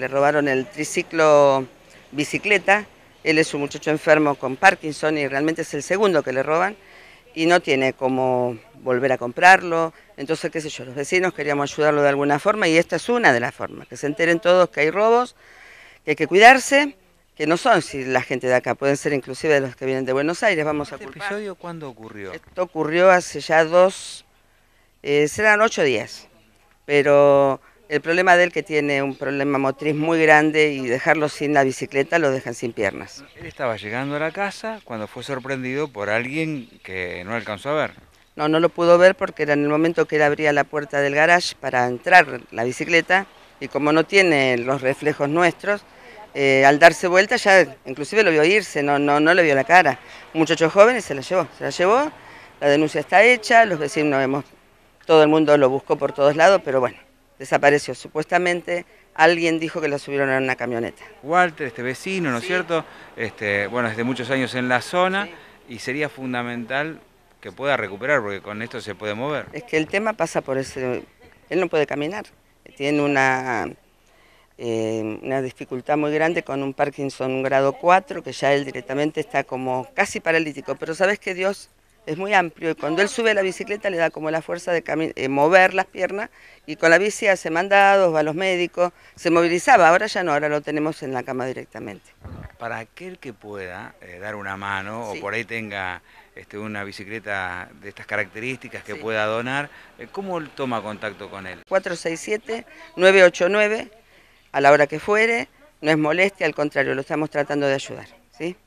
Le robaron el triciclo bicicleta, él es un muchacho enfermo con Parkinson y realmente es el segundo que le roban y no tiene cómo volver a comprarlo. Entonces, qué sé yo, los vecinos queríamos ayudarlo de alguna forma y esta es una de las formas, que se enteren todos que hay robos, que hay que cuidarse, que no son si la gente de acá, pueden ser inclusive de los que vienen de Buenos Aires, vamos a ¿Este culpar. episodio cuándo ocurrió? Esto ocurrió hace ya dos, eh, serán ocho días, pero el problema de él que tiene un problema motriz muy grande y dejarlo sin la bicicleta lo dejan sin piernas. Él estaba llegando a la casa cuando fue sorprendido por alguien que no alcanzó a ver. No, no lo pudo ver porque era en el momento que él abría la puerta del garage para entrar la bicicleta y como no tiene los reflejos nuestros, eh, al darse vuelta ya inclusive lo vio irse, no, no, no le vio la cara. Un muchacho joven se la llevó, se la llevó, la denuncia está hecha, los vecinos vemos todo el mundo lo buscó por todos lados, pero bueno desapareció. Supuestamente alguien dijo que la subieron en una camioneta. Walter, este vecino, ¿no es cierto? Este, bueno, desde muchos años en la zona y sería fundamental que pueda recuperar porque con esto se puede mover. Es que el tema pasa por ese... Él no puede caminar, tiene una, eh, una dificultad muy grande con un Parkinson grado 4, que ya él directamente está como casi paralítico, pero sabes que Dios es muy amplio y cuando él sube la bicicleta le da como la fuerza de eh, mover las piernas y con la bici hace mandados, va a los médicos, se movilizaba, ahora ya no, ahora lo tenemos en la cama directamente. Para aquel que pueda eh, dar una mano o por ahí tenga este, una bicicleta de estas características que pueda donar, eh, ¿cómo toma contacto con él? 467-989, a la hora que fuere, no es molestia, al contrario, lo estamos tratando de ayudar. ¿sí?